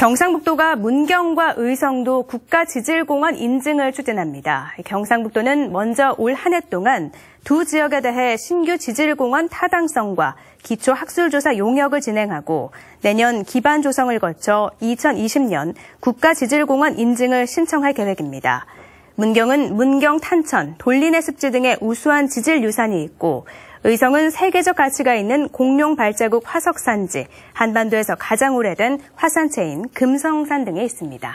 경상북도가 문경과 의성도 국가지질공원 인증을 추진합니다. 경상북도는 먼저 올 한 해 동안 두 지역에 대해 신규 지질공원 타당성과 기초학술조사 용역을 진행하고 내년 기반 조성을 거쳐 2020년 국가지질공원 인증을 신청할 계획입니다. 문경은 문경 탄천, 돌리네 습지 등의 우수한 지질 유산이 있고 의성은 세계적 가치가 있는 공룡 발자국 화석산지, 한반도에서 가장 오래된 화산체인 금성산 등에 있습니다.